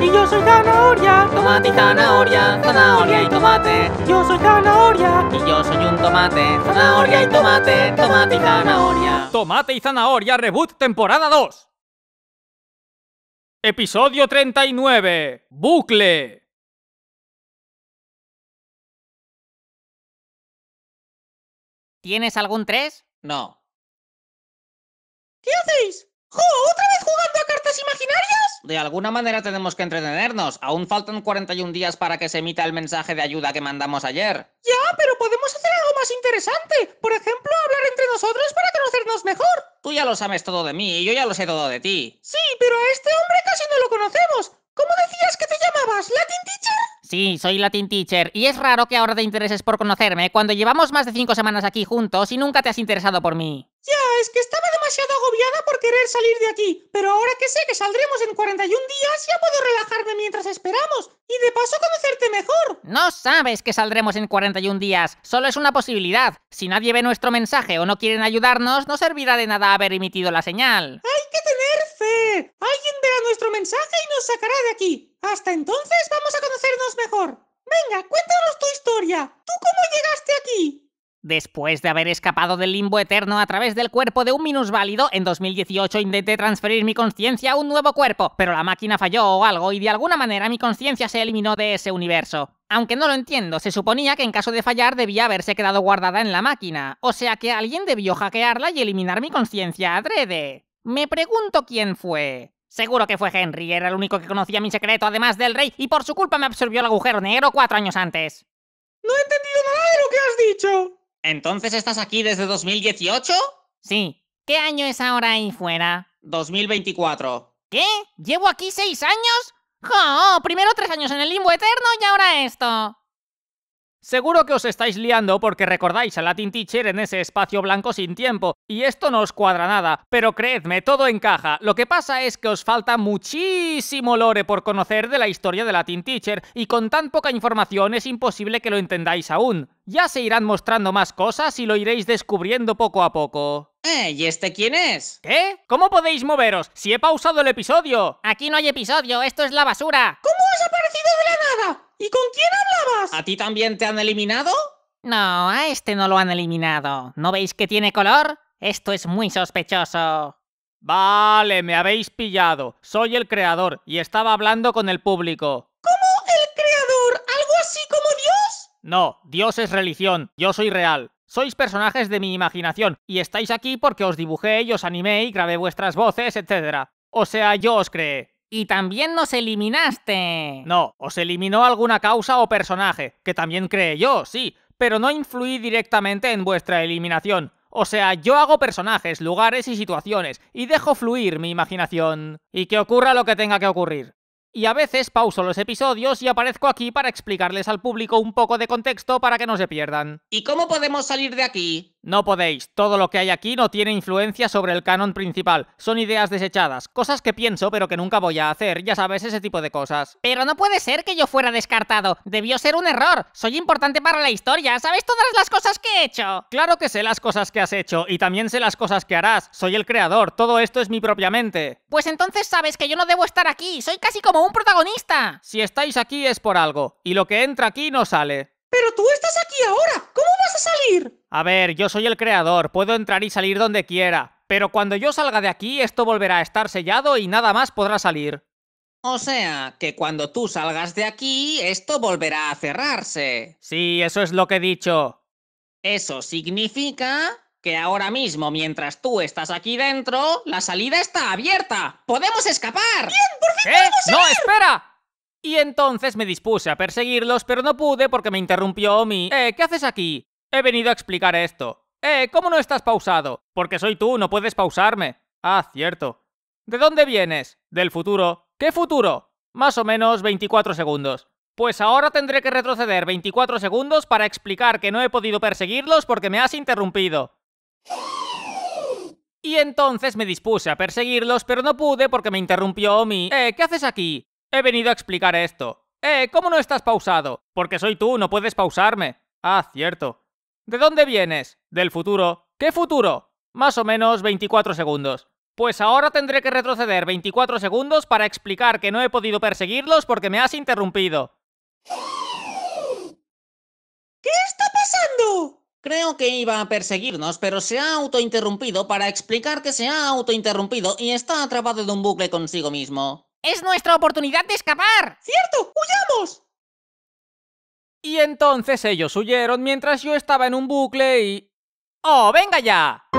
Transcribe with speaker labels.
Speaker 1: Y yo soy zanahoria. Tomate y zanahoria, zanahoria y tomate. Yo soy zanahoria. Y yo soy un tomate. Zanahoria y tomate, tomate y zanahoria. Tomate y zanahoria, reboot temporada 2. Episodio 39. Bucle. ¿Tienes algún 3? No. ¿Qué hacéis? ¡Jo! ¡Otra vez jugando a cartas y de alguna manera tenemos que entretenernos. Aún faltan 41 días para que se emita el mensaje de ayuda que mandamos ayer. Ya, pero podemos hacer algo más interesante. Por ejemplo, hablar entre nosotros para conocernos mejor. Tú ya lo sabes todo de mí y yo ya lo sé todo de ti. Sí, pero a este hombre casi no lo conocemos. ¿Cómo decías que te llamabas? ¿Latin Teacher? Sí, soy Latin Teacher, y es raro que ahora te intereses por conocerme cuando llevamos más de 5 semanas aquí juntos y nunca te has interesado por mí. Ya, es que estaba demasiado agobiada por querer salir de aquí, pero ahora que sé que saldremos en 41 días, ya puedo relajarme mientras esperamos y de paso conocerte mejor. No sabes que saldremos en 41 días, solo es una posibilidad. Si nadie ve nuestro mensaje o no quieren ayudarnos, no servirá de nada haber emitido la señal. Hay que tener fe. Alguien verá nuestro mensaje y nos sacará de aquí. Hasta entonces vamos a conocernos mejor. Venga, cuéntanos tu historia. ¿Tú cómo llegaste aquí? Después de haber escapado del limbo eterno a través del cuerpo de un minusválido, en 2018 intenté transferir mi conciencia a un nuevo cuerpo, pero la máquina falló o algo y de alguna manera mi conciencia se eliminó de ese universo. Aunque no lo entiendo, se suponía que en caso de fallar debía haberse quedado guardada en la máquina, o sea que alguien debió hackearla y eliminar mi conciencia adrede. Me pregunto quién fue. Seguro que fue Henry, era el único que conocía mi secreto además del rey y por su culpa me absorbió el agujero negro cuatro años antes. No he entendido nada de lo que has dicho. ¿Entonces estás aquí desde 2018? Sí. ¿Qué año es ahora ahí fuera? 2024. ¿Qué? ¿Llevo aquí seis años? ¡Ja! ¡Oh! Primero tres años en el limbo eterno y ahora esto. Seguro que os estáis liando porque recordáis a Latin Teacher en ese espacio blanco sin tiempo, y esto no os cuadra nada, pero creedme, todo encaja. Lo que pasa es que os falta muchísimo lore por conocer de la historia de Latin Teacher, y con tan poca información es imposible que lo entendáis aún. Ya se irán mostrando más cosas y lo iréis descubriendo poco a poco. Eh, ¿y este quién es? ¿Qué? ¿Cómo podéis moveros? Si he pausado el episodio. Aquí no hay episodio, esto es la basura. ¿Cómo ¿Y con quién hablabas? ¿A ti también te han eliminado? No, a este no lo han eliminado. ¿No veis que tiene color? Esto es muy sospechoso. Vale, me habéis pillado. Soy el creador y estaba hablando con el público. ¿Cómo el creador? ¿Algo así como Dios? No, Dios es religión, yo soy real. Sois personajes de mi imaginación y estáis aquí porque os dibujé y os animé y grabé vuestras voces, etc. O sea, yo os creé. Y también nos eliminaste. No, os eliminó alguna causa o personaje, que también cree yo, sí, pero no influí directamente en vuestra eliminación. O sea, yo hago personajes, lugares y situaciones, y dejo fluir mi imaginación. Y que ocurra lo que tenga que ocurrir. Y a veces pauso los episodios y aparezco aquí para explicarles al público un poco de contexto para que no se pierdan. ¿Y cómo podemos salir de aquí? No podéis, todo lo que hay aquí no tiene influencia sobre el canon principal, son ideas desechadas, cosas que pienso pero que nunca voy a hacer, ya sabes, ese tipo de cosas. Pero no puede ser que yo fuera descartado, debió ser un error, soy importante para la historia, ¿sabes todas las cosas que he hecho? Claro que sé las cosas que has hecho y también sé las cosas que harás, soy el creador, todo esto es mi propia mente. Pues entonces sabes que yo no debo estar aquí, soy casi como un protagonista. Si estáis aquí es por algo, y lo que entra aquí no sale. Pero tú estás aquí ahora. A ver, yo soy el creador, puedo entrar y salir donde quiera, pero cuando yo salga de aquí esto volverá a estar sellado y nada más podrá salir. O sea, que cuando tú salgas de aquí, esto volverá a cerrarse. Sí, eso es lo que he dicho. Eso significa que ahora mismo, mientras tú estás aquí dentro, la salida está abierta. ¡Podemos escapar! ¡Bien, por fin ¡No, espera! Y entonces me dispuse a perseguirlos, pero no pude porque me interrumpió Omi. Eh, ¿qué haces aquí? He venido a explicar esto. ¡Eh! ¿Cómo no estás pausado? Porque soy tú, no puedes pausarme. Ah, cierto. ¿De dónde vienes? Del futuro. ¿Qué futuro? Más o menos 24 segundos. Pues ahora tendré que retroceder 24 segundos para explicar que no he podido perseguirlos porque me has interrumpido. Y entonces me dispuse a perseguirlos, pero no pude porque me interrumpió Omi. Eh, ¿qué haces aquí? He venido a explicar esto. Eh, ¿cómo no estás pausado? Porque soy tú, no puedes pausarme. Ah, cierto. ¿De dónde vienes? Del futuro. ¿Qué futuro? Más o menos 24 segundos. Pues ahora tendré que retroceder 24 segundos para explicar que no he podido perseguirlos porque me has interrumpido. ¿Qué está pasando? Creo que iba a perseguirnos, pero se ha autointerrumpido para explicar que se ha autointerrumpido y está atrapado en un bucle consigo mismo. ¡Es nuestra oportunidad de escapar! ¡Cierto! ¡Huyamos! Y entonces ellos huyeron mientras yo estaba en un bucle y... ¡Oh, venga ya!